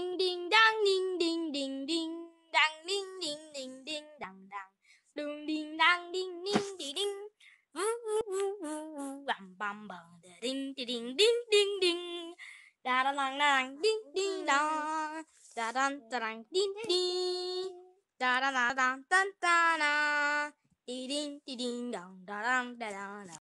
ding ding dang ding ding ding ding dang ding ding ding ding dang dang ding ding dang ding ding ding ding woo woo woo woo bam bam bam da ding ding ding ding ding da da lang lang ding ding dang da dang da dang ding ding da da da dang dang da da ding ding ding dang da da da dang